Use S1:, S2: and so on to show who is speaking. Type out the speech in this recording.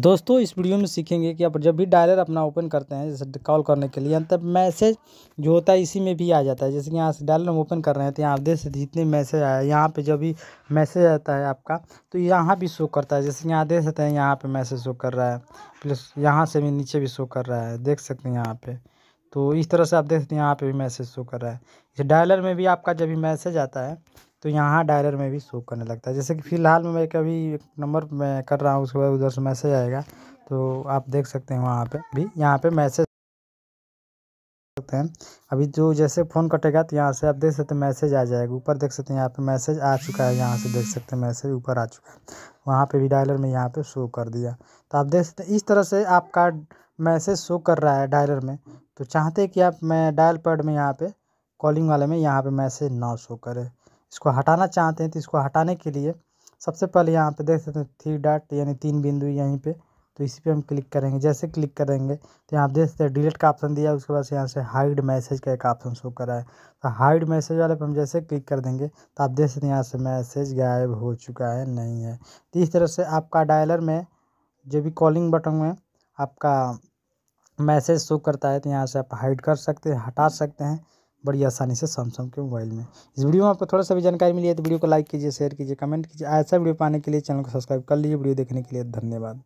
S1: दोस्तों इस वीडियो में सीखेंगे कि आप जब भी डायलर अपना ओपन करते हैं जैसे कॉल करने के लिए तब मैसेज जो होता है इसी में भी आ जाता है जैसे कि यहाँ से डायलर हम ओपन कर रहे हैं तो यहाँ आप देख सकते जितने मैसेज आया यहाँ पे जब भी मैसेज आता है आपका तो यहाँ भी शो करता है जैसे कि यहाँ देख सकते हैं यहाँ पर मैसेज शो कर रहा है प्लस यहाँ से भी नीचे भी शो कर रहा है देख सकते हैं यहाँ पर तो इस तरह से आप देख सकते हैं यहाँ पर भी मैसेज शो कर रहा है जैसे डायलर में भी आपका जब भी मैसेज आता है तो यहाँ डायलर में भी शो करने लगता है जैसे कि फ़िलहाल में मैं कभी एक नंबर मैं कर रहा हूँ उसके बाद उधर से मैसेज आएगा तो आप देख सकते हैं वहाँ पे भी यहाँ पे मैसेज सकते हैं अभी जो जैसे फ़ोन कटेगा तो यहाँ से आप देख सकते हैं मैसेज आ जाएगा ऊपर देख सकते हैं यहाँ पे मैसेज आ चुका है यहाँ से देख सकते हैं मैसेज ऊपर आ चुका है वहाँ पर भी डायलर में यहाँ पर शो कर दिया तो आप देख सकते हैं इस तरह से आपका मैसेज शो कर रहा है डायलर में तो चाहते हैं कि आप मैं डायल पैड में यहाँ पर कॉलिंग वाले में यहाँ पर मैसेज ना शो करें इसको हटाना चाहते हैं तो इसको हटाने के लिए सबसे पहले यहाँ पे देख सकते हैं थ्री डाट यानी तीन बिंदु यहीं पे तो इसी पे हम क्लिक करेंगे जैसे क्लिक करेंगे तो यहाँ आप देख सकते हैं डिलीट का ऑप्शन दिया उसके बाद यहाँ से हाइड मैसेज का एक ऑप्शन शो करा है तो हाइड मैसेज वाले पर हम जैसे क्लिक कर देंगे तो आप देख सकते हैं यहाँ से मैसेज गायब हो चुका है नहीं है तो इस तरह से आपका डायलर में जो भी कॉलिंग बटन में आपका मैसेज शो करता है तो यहाँ से आप हाइड कर सकते हैं हटा सकते हैं बड़ी आसानी से सैमसंग के मोबाइल में इस वीडियो में आपको थोड़ा सा भी जानकारी मिली है तो वीडियो को लाइक कीजिए शेयर कीजिए कमेंट कीजिए ऐसा वीडियो पाने के लिए चैनल को सब्सक्राइब कर लीजिए वीडियो देखने के लिए धन्यवाद